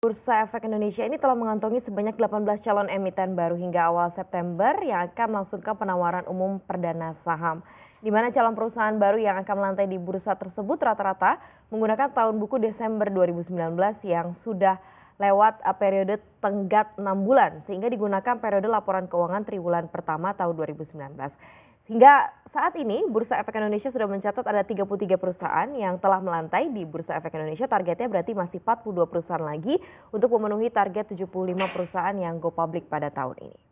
Bursa Efek Indonesia ini telah mengantongi sebanyak 18 calon emiten baru hingga awal September yang akan melangsungkan penawaran umum perdana saham. Di mana calon perusahaan baru yang akan melantai di bursa tersebut rata-rata menggunakan tahun buku Desember 2019 yang sudah lewat eh, periode tenggat 6 bulan sehingga digunakan periode laporan keuangan triwulan pertama tahun 2019. Hingga saat ini, Bursa Efek Indonesia sudah mencatat ada 33 perusahaan yang telah melantai di Bursa Efek Indonesia. Targetnya berarti masih 42 perusahaan lagi untuk memenuhi target 75 perusahaan yang go public pada tahun ini.